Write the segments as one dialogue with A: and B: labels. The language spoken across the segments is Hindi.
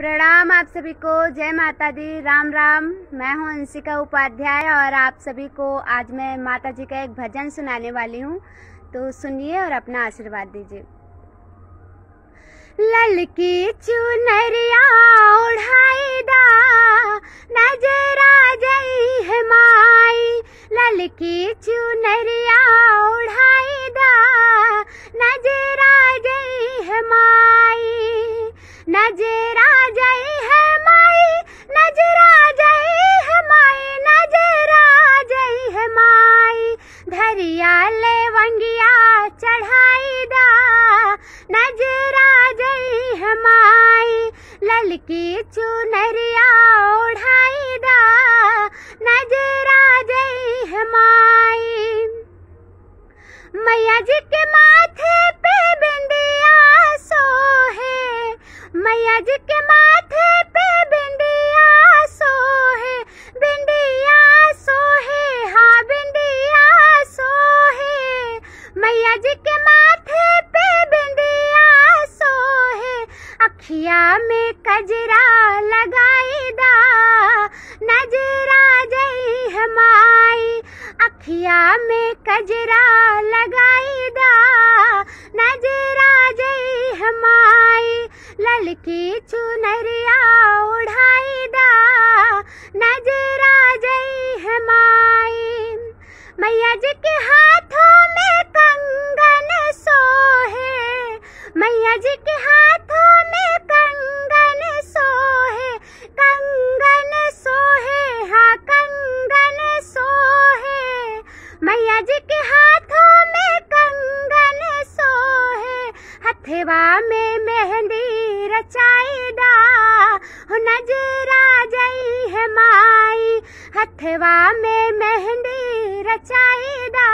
A: प्रणाम आप सभी को जय माता दी राम राम मैं हूं अंशिका उपाध्याय और आप सभी को आज मैं माता जी का एक भजन सुनाने वाली हूं तो सुनिए और अपना आशीर्वाद दीजिए ललकी चुनरिया उड़ाई दा नजर आ जाई है माई ललकी चुनरिया उड़ाई दा नजर आ जाई है माई नजर की चुनरिया ओढ़ाई दा नजरा जई है मैया जी के माथे पे बिंदिया सो है मैया जी के माथे अखिया में कजरा लगाई दा नजरा जई हमाई अखिया में कजरा लगाई दा नजरा जई हमाई ललकी चुनरिया उड़ाई ओठवा में मेहंदी रचाईदा नजरा जई है माई हथवा में मेहंदी रचाईदा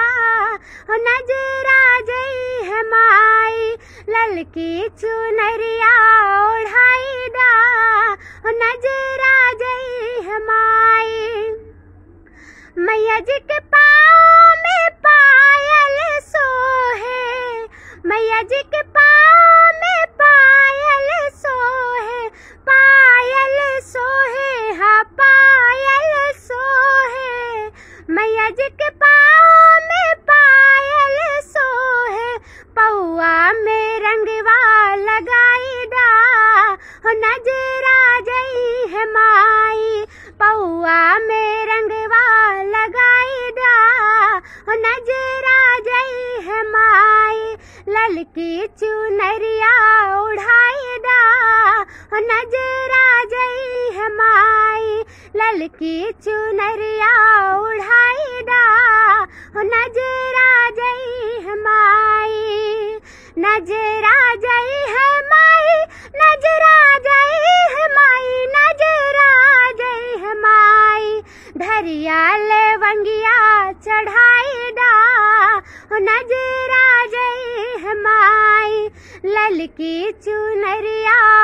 A: नजरा जई है माई ललकी चुनरिया ओढ़ाई बैज के में पायल सोहे पौआ में रंगवा लगाई डा नजरा जई है माई पौआ में रंगवा लगाई डा नजरा जई है माई ललकी चुनरिया उड़ाई डा नजरा जई है माई ललकी चुनरिया उड़ाई दा नजरा जई है माई नजरा जई है माई नजरा जई है माई नजरा जई है माई धरिया ले वंगिया चढ़ाई दा नजरा जई है माई ललकी चुनरिया